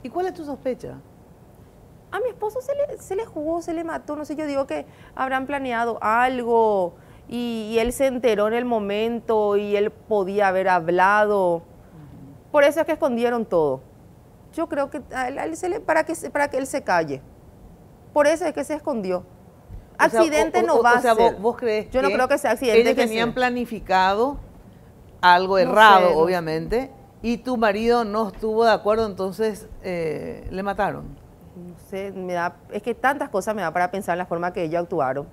¿Y cuál es tu sospecha? A mi esposo se le, se le jugó, se le mató, no sé, yo digo que habrán planeado algo y, él se enteró en el momento y él podía haber hablado. Por eso es que escondieron todo. Yo creo que se le, para, que, para que él se calle. Por eso es que se escondió. accidente no va a ser. Vos, vos crees Yo no creo que sea accidente. Ellos que tenían planificado algo errado, obviamente, y tu marido no estuvo de acuerdo, entonces eh, le mataron. No sé, me da, es que tantas cosas me da para pensar en la forma que ellos actuaron.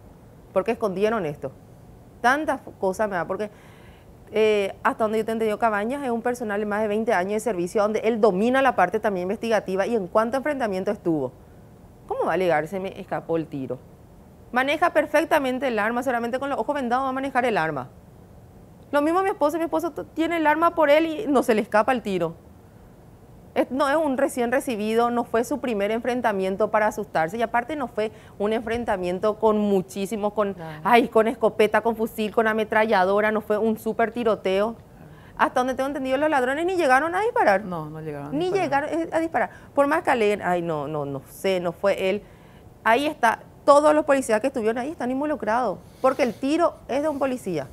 ¿Por qué escondieron esto? Tantas cosas me da, porque eh, hasta donde yo te entendido, Cabañas es un personal de más de 20 años de servicio donde él domina la parte también investigativa y en cuánto enfrentamiento estuvo. ¿Cómo va a alegar? me escapó el tiro. Maneja perfectamente el arma, solamente con los ojos vendados va a manejar el arma. Lo mismo mi esposo, mi esposo tiene el arma por él y no se le escapa el tiro. no es un recién recibido, no fue su primer enfrentamiento para asustarse y aparte no fue un enfrentamiento con muchísimos, con, con escopeta, con fusil, con ametralladora, no fue un súper tiroteo hasta donde tengo entendido, los ladrones ni llegaron a disparar. No, no llegaron. ni llegaron eh, a disparar. Por más que aleguen, ay, no, no, no sé, no fue él. Ahí está, todos los policías que estuvieron ahí están involucrados, porque el tiro es de un policía.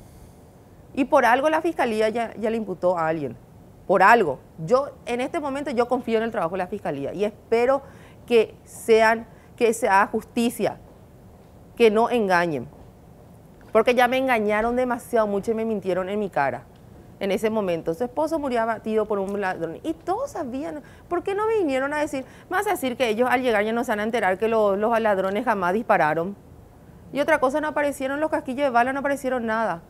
Y por algo la fiscalía ya, le imputó a alguien, por algo. Yo en este momento yo confío en el trabajo de la fiscalía y espero que sean que se haga justicia, que no engañen. Porque ya me engañaron demasiado mucho y me mintieron en mi cara en ese momento. Su esposo murió abatido por un ladrón. Y todos sabían, ¿por qué no vinieron a decir? más a decir que ellos al llegar ya no se van a enterar que los, los ladrones jamás dispararon. Y otra cosa, no aparecieron los casquillos de bala, no aparecieron nada.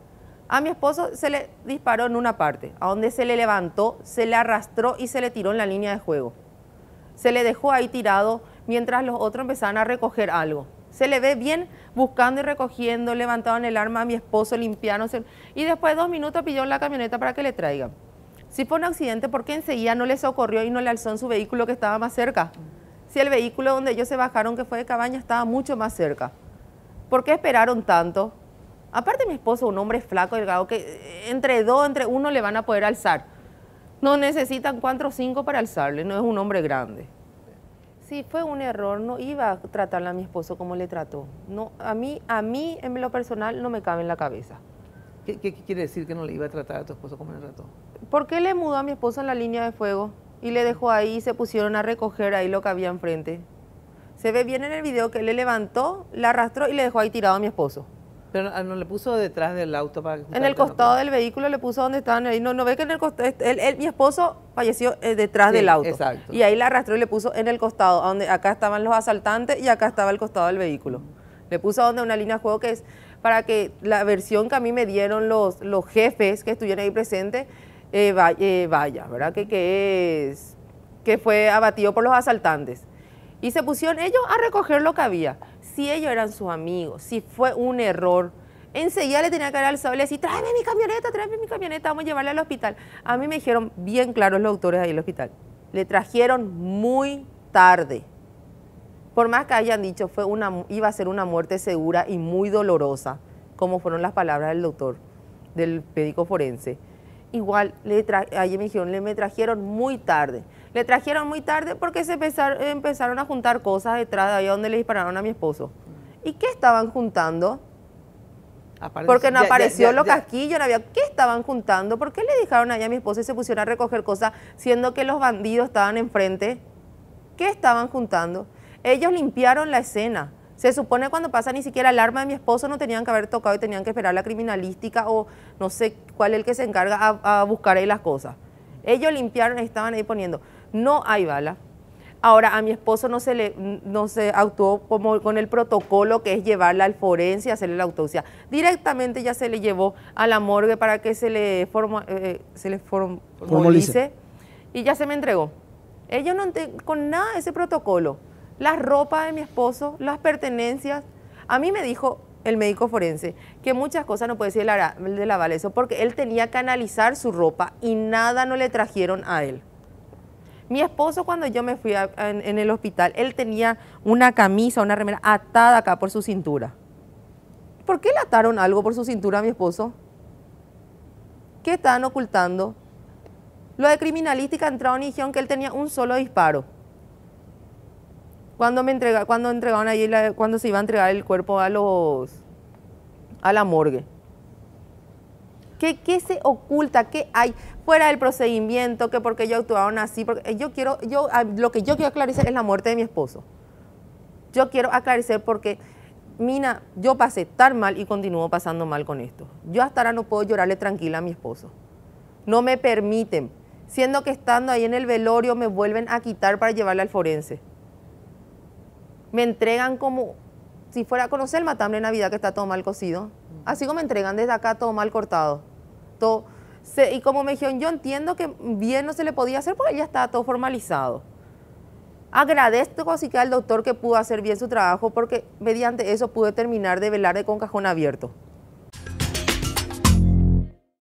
A mi esposo se le disparó en una parte, a donde se le levantó, se le arrastró y se le tiró en la línea de juego. Se le dejó ahí tirado mientras los otros empezaban a recoger algo. Se le ve bien buscando y recogiendo, levantaron el arma a mi esposo, limpiaron. Y después de dos minutos pidió la camioneta para que le traigan. Si fue un accidente, ¿por qué enseguida no le socorrió y no le alzó en su vehículo que estaba más cerca? Si el vehículo donde ellos se bajaron, que fue de cabaña, estaba mucho más cerca. ¿Por qué esperaron tanto? Aparte mi esposo, un hombre flaco, delgado, que eh, entre dos, entre uno le van a poder alzar. No necesitan cuatro o cinco para alzarle, no es un hombre grande. Sí, fue un error, no iba a tratarle a mi esposo como le trató. No, a mí, a mí en lo personal no me cabe en la cabeza. ¿Qué, quiere decir que no le iba a tratar a tu esposo como le trató? ¿Por qué le mudó a mi esposo en la línea de fuego y le dejó ahí y se pusieron a recoger ahí lo que había enfrente? Se ve bien en el video que le levantó, la arrastró y le dejó ahí tirado a mi esposo. Pero ah, no le puso detrás del auto En el costado del vehículo le puso donde estaban ahí. No, no ve que en el costado. Este, mi esposo falleció eh, detrás del auto. Exacto. Y ahí la arrastró y le puso en el costado, donde acá estaban los asaltantes y acá estaba el costado del vehículo. Le puso donde una línea de juego que es para que la versión que a mí me dieron los, los jefes que estuvieron ahí presentes eh, eh, vaya, ¿verdad? Que, que, es, que fue abatido por los asaltantes. Y se pusieron ellos a recoger lo que había si ellos eran sus amigos, si fue un error, enseguida le tenía que dar al sable decía tráeme mi camioneta, tráeme mi camioneta, vamos a llevarla al hospital. A mí me dijeron bien claros los doctores ahí el hospital. Le trajeron muy tarde. Por más que hayan dicho, fue una, iba a ser una muerte segura y muy dolorosa, como fueron las palabras del doctor, del médico forense. Igual, le ayer me dijeron, le me trajeron muy tarde. Le trajeron muy tarde porque se empezaron a juntar cosas detrás de ahí donde le dispararon a mi esposo. ¿Y qué estaban juntando? Porque no apareció lo casquillo, no había. ¿Qué estaban juntando? ¿Por qué le dejaron allá a mi esposo y se pusieron a recoger cosas siendo que los bandidos estaban enfrente? ¿Qué estaban juntando? Ellos limpiaron la escena. Se supone cuando pasa ni siquiera el arma de mi esposo no tenían que haber tocado y tenían que esperar la criminalística o no sé cuál es el que se encarga a, buscar ahí las cosas. Ellos limpiaron, y estaban ahí poniendo no hay bala. Ahora, a mi esposo no se le no se actuó como con el protocolo que es llevarla al forense y hacerle la autopsia. Directamente ya se le llevó a la morgue para que se le, forma, eh, eh, se formalice y ya se me entregó. Ellos no con nada ese protocolo. La ropa de mi esposo, las pertenencias. A mí me dijo el médico forense que muchas cosas no puede decir de la, de la porque él tenía que analizar su ropa y nada no le trajeron a él. Mi esposo cuando yo me fui en, el hospital, él tenía una camisa, una remera atada acá por su cintura. ¿Por qué le ataron algo por su cintura a mi esposo? ¿Qué estaban ocultando? Lo de criminalística entraron y dijeron que él tenía un solo disparo. Cuando, me entrega, cuando entregaron allí, cuando se iba a entregar el cuerpo a los a la morgue. ¿Qué, se oculta? ¿Qué hay fuera del procedimiento? ¿Por qué yo actuaron así, porque yo quiero, yo lo que yo quiero aclarar es la muerte de mi esposo. Yo quiero aclarar porque, Mina, yo pasé tan mal y continúo pasando mal con esto. Yo hasta ahora no puedo llorarle tranquila a mi esposo. No me permiten, siendo que estando ahí en el velorio me vuelven a quitar para llevarle al forense. Me entregan como si fuera a conocer el matambre de Navidad que está todo mal cocido, así como me entregan desde acá todo mal cortado. Todo, y como me dijeron, yo entiendo que bien no se le podía hacer porque ya está todo formalizado. Agradezco así que al doctor que pudo hacer bien su trabajo porque mediante eso pude terminar de velar de con cajón abierto.